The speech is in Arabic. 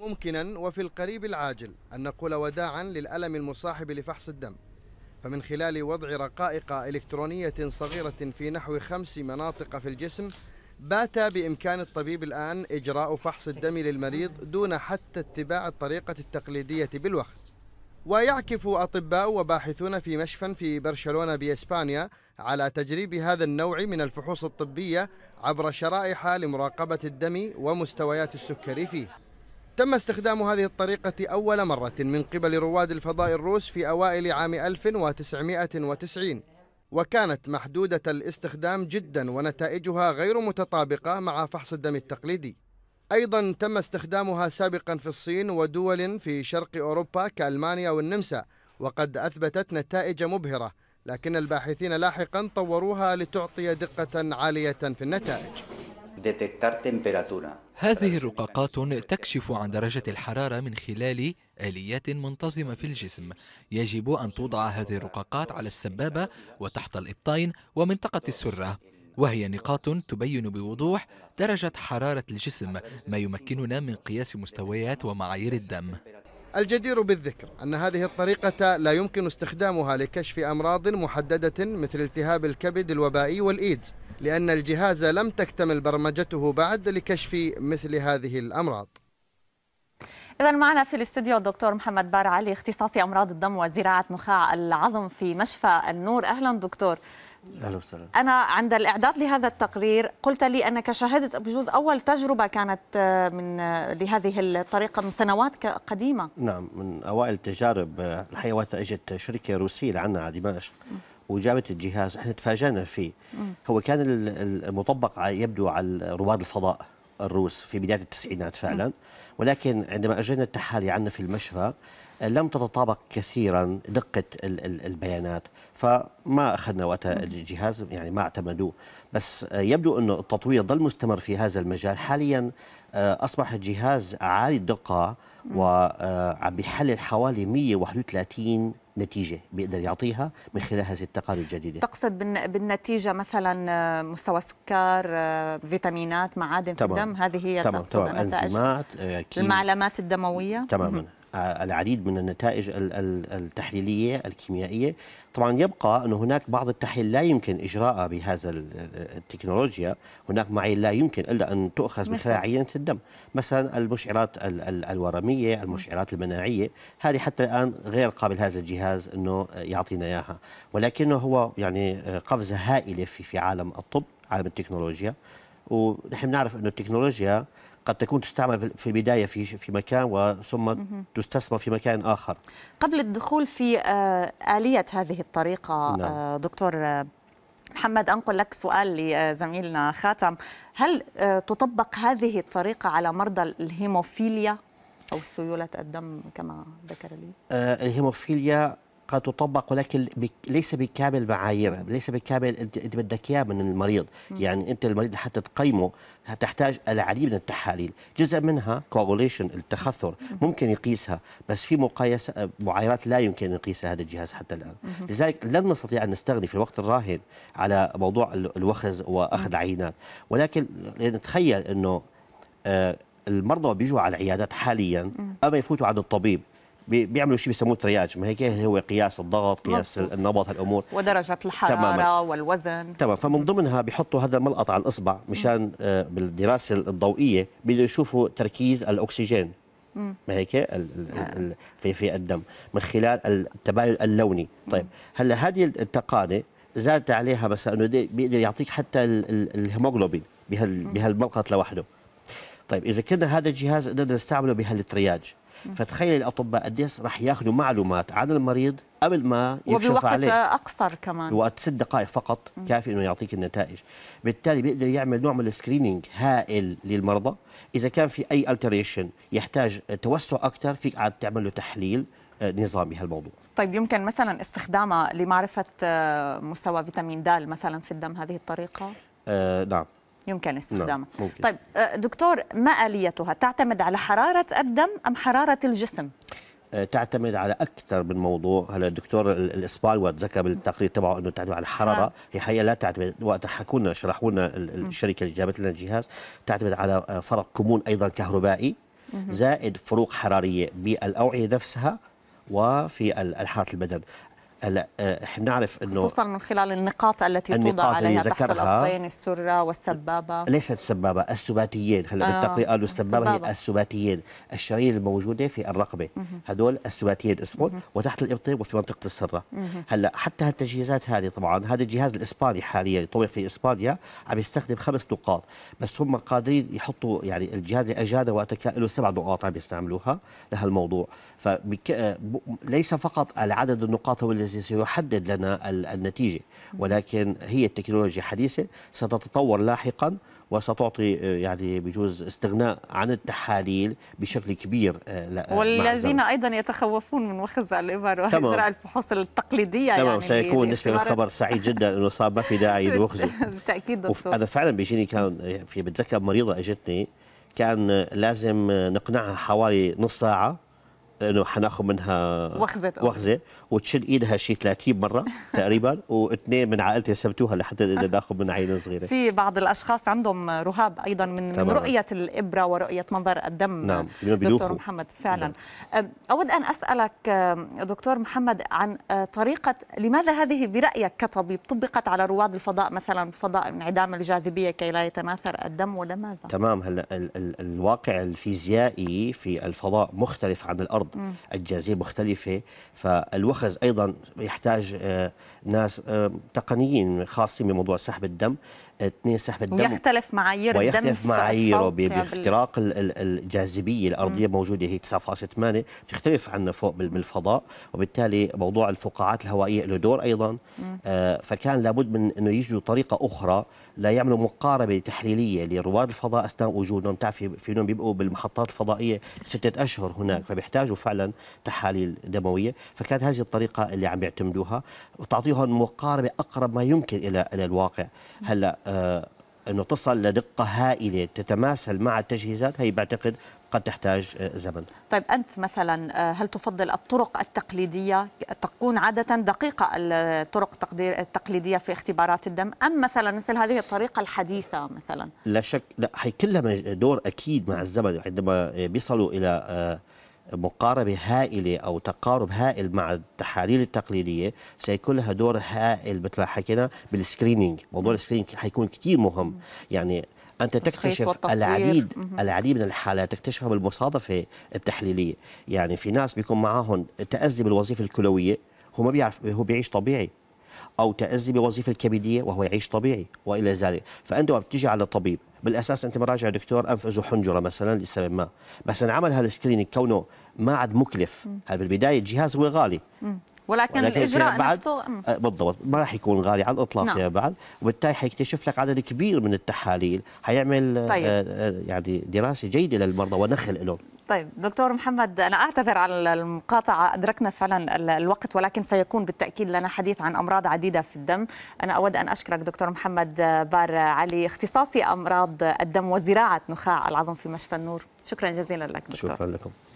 ممكنا وفي القريب العاجل أن نقول وداعا للألم المصاحب لفحص الدم فمن خلال وضع رقائق إلكترونية صغيرة في نحو خمس مناطق في الجسم بات بإمكان الطبيب الآن إجراء فحص الدم للمريض دون حتى اتباع الطريقة التقليدية بالوقت ويعكف أطباء وباحثون في مشفى في برشلونة بإسبانيا على تجريب هذا النوع من الفحوص الطبية عبر شرائح لمراقبة الدم ومستويات السكري فيه تم استخدام هذه الطريقة أول مرة من قبل رواد الفضاء الروس في أوائل عام 1990 وكانت محدودة الاستخدام جدا ونتائجها غير متطابقة مع فحص الدم التقليدي أيضا تم استخدامها سابقا في الصين ودول في شرق أوروبا كألمانيا والنمسا وقد أثبتت نتائج مبهرة لكن الباحثين لاحقا طوروها لتعطي دقة عالية في النتائج هذه الرقاقات تكشف عن درجة الحرارة من خلال آليات منتظمة في الجسم يجب أن توضع هذه الرقاقات على السبابة وتحت الإبطين ومنطقة السرة وهي نقاط تبين بوضوح درجة حرارة الجسم ما يمكننا من قياس مستويات ومعايير الدم الجدير بالذكر أن هذه الطريقة لا يمكن استخدامها لكشف أمراض محددة مثل التهاب الكبد الوبائي والإيدز لأن الجهاز لم تكتمل برمجته بعد لكشف مثل هذه الأمراض إذا معنا في الاستديو الدكتور محمد بار علي اختصاصي أمراض الدم وزراعة نخاع العظم في مشفى النور أهلا دكتور أهلا وسهلا أنا عند الإعداد لهذا التقرير قلت لي أنك شهدت بجوز أول تجربة كانت آه، من آه، لهذه الطريقة من سنوات قديمة نعم من أوائل التجارب الحقيقة آه، اجت شركة روسية لعنا على دمشق وجابت الجهاز احنا تفاجأنا فيه هو كان المطبق يبدو على رواد الفضاء الروس في بداية التسعينات فعلا ولكن عندما أجرينا التحالي عنا في المشفى لم تتطابق كثيرا دقة البيانات فما أخذنا وقتها الجهاز يعني ما اعتمدوه بس يبدو أن التطوير ظل مستمر في هذا المجال حاليا آه، أصبح الجهاز عالي الدقة وعم آه، بيحلل حوالي 131 نتيجه بيقدر يعطيها من خلال هذه التقارير الجديده تقصد بالنتيجه مثلا آه، مستوى السكر آه، فيتامينات معادن في الدم هذه هي تمام تمام انزيمات آه، المعلمات الدمويه تماما العديد من النتائج التحليليه الكيميائيه طبعا يبقى أن هناك بعض التحليل لا يمكن إجراءها بهذا التكنولوجيا هناك معايير لا يمكن إلا أن تؤخذ من خلال عينة الدم مثلا المشعرات ال الورمية المشعرات المناعية هذه حتى الآن غير قابل هذا الجهاز أنه يعطينا إياها ولكنه هو يعني آه، قفزة هائلة في, في عالم الطب عالم التكنولوجيا ونحن نعرف أنه التكنولوجيا قد تكون تستعمل في البدايه في في مكان وثم تستثمر في مكان اخر. قبل الدخول في آه، اليه هذه الطريقه نعم. آه، دكتور آه، محمد انقل لك سؤال لزميلنا خاتم، هل تطبق هذه الطريقه على مرضى الهيموفيليا او سيوله الدم كما ذكر لي؟ الهيموفيليا قد تطبق ولكن ليس بكامل معاييرها ليس بكامل انت بدك اياه من المريض يعني انت المريض حتى تقيمه تحتاج العديد من التحاليل جزء منها كوبوليشن التخثر ممكن يقيسها بس في مقايسه معايرات لا يمكن يقيسها هذا الجهاز حتى الان لذلك لن نستطيع ان نستغني في الوقت الراهن على موضوع الوخز واخذ عينات ولكن نتخيل انه آه، المرضى بيجوا على العيادات حاليا اما يفوتوا عند الطبيب بيعملوا شيء بيسموه ترياج ما هيك هو قياس الضغط قياس مفهوم. النبض هالامور ودرجه الحراره تماماً. والوزن تمام فمن ضمنها بيحطوا هذا الملقط على الاصبع مشان آه، بالدراسه الضوئيه بده يشوفوا تركيز الاكسجين ما هيك في في الدم من خلال التباين اللوني طيب هلا هذه التقانه زادت عليها مثلا انه بيقدر يعطيك حتى الهيموغلوبين بهال بهالملقط لوحده طيب اذا كنا هذا الجهاز قدرنا نستعمله بهالترياج فتخيل الاطباء قديش رح ياخذوا معلومات عن المريض قبل ما يكشف عليه وبوقت اقصر كمان وقت ست دقائق فقط كافي انه يعطيك النتائج بالتالي بيقدر يعمل نوع من السكريننج هائل للمرضى اذا كان في اي التريشن يحتاج توسع اكثر فيك عاد تعمل له تحليل آه، نظامي هالموضوع طيب يمكن مثلا استخدامها لمعرفه آه، مستوى فيتامين د مثلا في الدم هذه الطريقه آه نعم يمكن استخدامها نعم. ممكن. طيب أه، دكتور ما آليتها تعتمد على حرارة الدم أم حرارة الجسم؟ أه، تعتمد على اكثر من موضوع هلا الدكتور وقت ذكر بالتقرير تبعه انه تعتمد على الحراره آه. هي حقيقه لا تعتمد وقت حكوا لنا شرحوا لنا الشركه اللي جابت لنا الجهاز تعتمد على فرق كمون ايضا كهربائي زائد فروق حراريه بالاوعيه نفسها وفي الحراره البدن هلا آه، احنا بنعرف انه خصوصا من خلال النقاط التي توضع عليها تحت الابطين السره والسبابه ليست سبابه السباتيين هلا آه بالتقرير قالوا السبابه هي السباتيين الشرايين الموجوده في الرقبه هذول السباتيين اسمهم وتحت الابطين وفي منطقه السره هلا حتى هالتجهيزات هذه طبعا هذا الجهاز الاسباني حاليا طور في اسبانيا عم يستخدم خمس نقاط بس هم قادرين يحطوا يعني الجهاز اجانا وقتها كان له سبع نقاط عم يستعملوها لهالموضوع فليس آه، فقط العدد النقاط هو اللي الذي سيحدد لنا النتيجة ولكن هي التكنولوجيا حديثة ستتطور لاحقا وستعطي آه، يعني بجوز استغناء عن التحاليل بشكل كبير آه، والذين ايضا يتخوفون من وخز الابر واجراء الفحوص التقليديه تمام يعني سيكون بالنسبه للخبر سعيد جدا انه صار ما في داعي لوخزه بالتاكيد انا فعلا بيجيني كان في بتذكر مريضه اجتني كان لازم نقنعها حوالي نص ساعه انه حناخذ منها وخزه وخزه وتشل ايدها شي 30 مره تقريبا واثنين من عائلتي سبتوها لحتى ناخذ منها عينه صغيره في بعض الاشخاص عندهم رهاب ايضا من, طبعا. رؤيه الابره ورؤيه منظر الدم نعم دكتور محمد فعلا نعم. اود ان اسالك دكتور محمد عن أه، طريقه لماذا هذه برايك كطبيب طبقت على رواد الفضاء مثلا فضاء انعدام الجاذبيه كي لا يتناثر الدم ولماذا تمام هلا ال ال الواقع الفيزيائي في الفضاء مختلف عن الارض اجهزه مختلفه فالوخز ايضا يحتاج آه، ناس آه، تقنيين خاصين بموضوع سحب الدم اثنين سحب الدم ويختلف معايير ويختلف الدم ويختلف معاييره باختراق الجاذبيه الارضيه م. موجوده هي 9.8 بتختلف عنا فوق بالفضاء وبالتالي موضوع الفقاعات الهوائيه له دور ايضا آه فكان لابد من انه يجدوا طريقه اخرى لا يعملوا مقاربه تحليليه لرواد الفضاء اثناء وجودهم تعرف في منهم بيبقوا بالمحطات الفضائيه سته اشهر هناك فبيحتاجوا فعلا تحاليل دمويه فكانت هذه الطريقه اللي عم يعتمدوها وتعطيهم مقاربه اقرب ما يمكن الى الى الواقع هلا آه أنه تصل لدقة هائلة تتماثل مع التجهيزات هي بعتقد قد تحتاج آه، زمن طيب أنت مثلا آه، هل تفضل الطرق التقليدية تكون عادة دقيقة الطرق التقليدية في اختبارات الدم أم مثلا مثل هذه الطريقة الحديثة مثلا لا شك لا هي كلها دور أكيد مع الزمن عندما آه، بيصلوا إلى مقاربة هائلة أو تقارب هائل مع التحاليل التقليدية سيكون لها دور هائل مثل ما حكينا بالسكرينينج موضوع السكرينينج حيكون كثير مهم يعني انت تكتشف العديد العديد من الحالات تكتشفها بالمصادفه التحليليه يعني في ناس بيكون معاهم تأذي بالوظيفه الكلويه هو ما بيعرف هو بيعيش طبيعي او تاذي بوظيفه الكبديه وهو يعيش طبيعي والى ذلك فانت لما بتيجي على طبيب بالاساس انت مراجع دكتور انف اذو حنجره مثلا لسبب ما بس انعمل هالسكرينينج كونه ما عاد مكلف هل بالبدايه الجهاز هو غالي ولكن, ولكن الاجراء بعد نفسه آه، بالضبط ما راح يكون غالي على الاطلاق نعم. فيما بعد وبالتالي حيكتشف لك عدد كبير من التحاليل حيعمل آه، طيب. آه، يعني دراسه جيده للمرضى ونخل لهم طيب دكتور محمد أنا أعتذر على المقاطعة أدركنا فعلا الوقت ولكن سيكون بالتأكيد لنا حديث عن أمراض عديدة في الدم أنا أود أن أشكرك دكتور محمد بار علي اختصاصي أمراض الدم وزراعة نخاع العظم في مشفى النور شكرا جزيلا لك دكتور شكرا لكم